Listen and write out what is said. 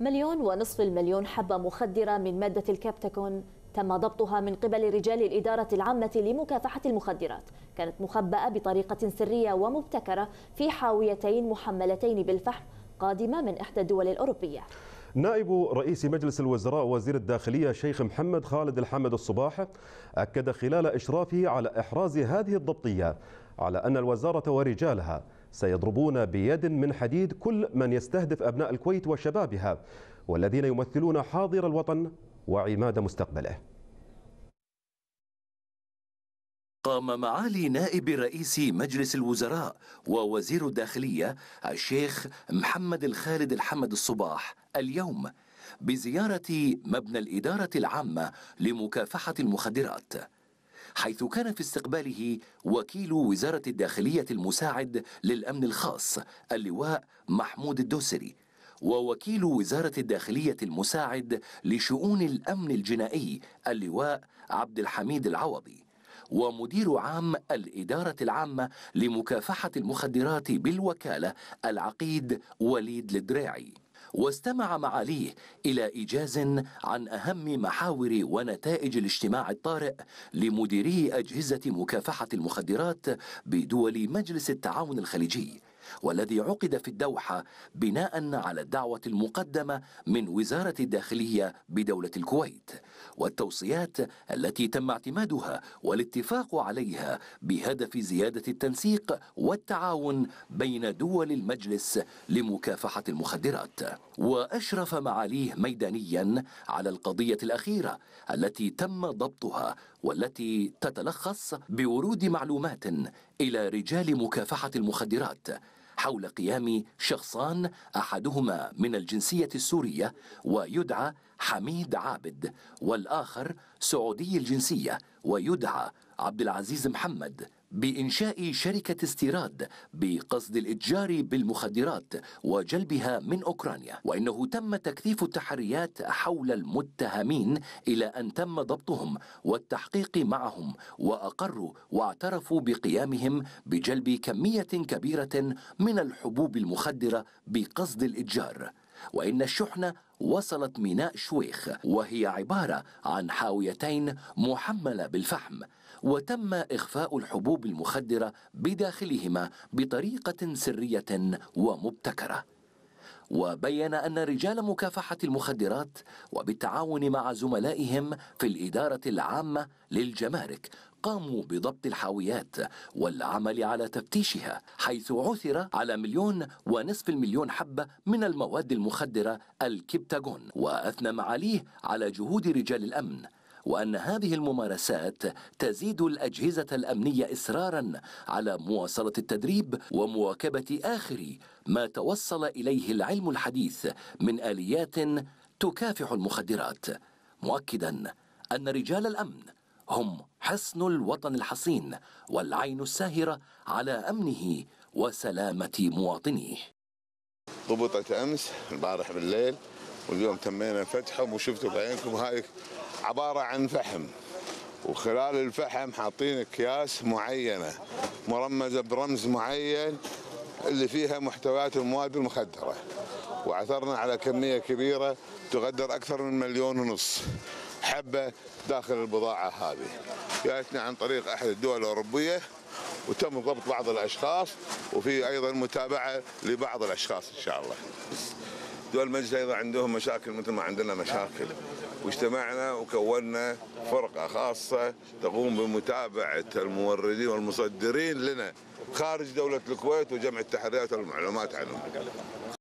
مليون ونصف المليون حبة مخدرة من مادة الكابتاكون تم ضبطها من قبل رجال الإدارة العامة لمكافحة المخدرات كانت مخبأة بطريقة سرية ومبتكرة في حاويتين محملتين بالفحم قادمة من إحدى الدول الأوروبية نائب رئيس مجلس الوزراء وزير الداخلية شيخ محمد خالد الحمد الصباح أكد خلال إشرافه على إحراز هذه الضبطية على أن الوزارة ورجالها سيضربون بيد من حديد كل من يستهدف أبناء الكويت وشبابها والذين يمثلون حاضر الوطن وعماد مستقبله قام معالي نائب رئيس مجلس الوزراء ووزير الداخلية الشيخ محمد الخالد الحمد الصباح اليوم بزيارة مبنى الإدارة العامة لمكافحة المخدرات حيث كان في استقباله وكيل وزارة الداخلية المساعد للأمن الخاص اللواء محمود الدوسري ووكيل وزارة الداخلية المساعد لشؤون الأمن الجنائي اللواء عبد الحميد العوضي ومدير عام الإدارة العامة لمكافحة المخدرات بالوكالة العقيد وليد الدراعي واستمع معاليه إلى إيجاز عن أهم محاور ونتائج الاجتماع الطارئ لمديري أجهزة مكافحة المخدرات بدول مجلس التعاون الخليجي والذي عقد في الدوحة بناء على الدعوة المقدمة من وزارة الداخلية بدولة الكويت والتوصيات التي تم اعتمادها والاتفاق عليها بهدف زيادة التنسيق والتعاون بين دول المجلس لمكافحة المخدرات وأشرف معاليه ميدانيا على القضية الأخيرة التي تم ضبطها والتي تتلخص بورود معلومات إلى رجال مكافحة المخدرات حول قيام شخصان أحدهما من الجنسية السورية ويدعى حميد عابد والآخر سعودي الجنسية ويدعى عبد العزيز محمد بإنشاء شركة استيراد بقصد الإتجار بالمخدرات وجلبها من أوكرانيا وإنه تم تكثيف التحريات حول المتهمين إلى أن تم ضبطهم والتحقيق معهم وأقروا واعترفوا بقيامهم بجلب كمية كبيرة من الحبوب المخدرة بقصد الإتجار وإن الشحنة وصلت ميناء شويخ وهي عبارة عن حاويتين محملة بالفحم وتم إخفاء الحبوب المخدرة بداخلهما بطريقة سرية ومبتكرة وبين أن رجال مكافحة المخدرات وبالتعاون مع زملائهم في الإدارة العامة للجمارك قاموا بضبط الحاويات والعمل على تفتيشها حيث عثر على مليون ونصف المليون حبة من المواد المخدرة الكبتاجون وأثنى معاليه على جهود رجال الأمن وأن هذه الممارسات تزيد الأجهزة الأمنية إصرارا على مواصلة التدريب ومواكبة آخر ما توصل إليه العلم الحديث من آليات تكافح المخدرات مؤكدا أن رجال الأمن هم حصن الوطن الحصين والعين الساهرة على أمنه وسلامة مواطنيه ضبطت أمس البارح بالليل واليوم تمينا فتحهم وشفتوا بعينكم هاي عبارة عن فحم وخلال الفحم حاطين اكياس معينه مرمزه برمز معين اللي فيها محتويات المواد المخدره وعثرنا على كميه كبيره تقدر اكثر من مليون ونص حبه داخل البضاعه هذه جاتنا عن طريق احد الدول الاوروبيه وتم ضبط بعض الاشخاص وفي ايضا متابعه لبعض الاشخاص ان شاء الله دول المجلس ايضا عندهم مشاكل مثل ما عندنا مشاكل واجتمعنا وكونا فرقه خاصه تقوم بمتابعه الموردين والمصدرين لنا خارج دوله الكويت وجمع التحريات والمعلومات عنهم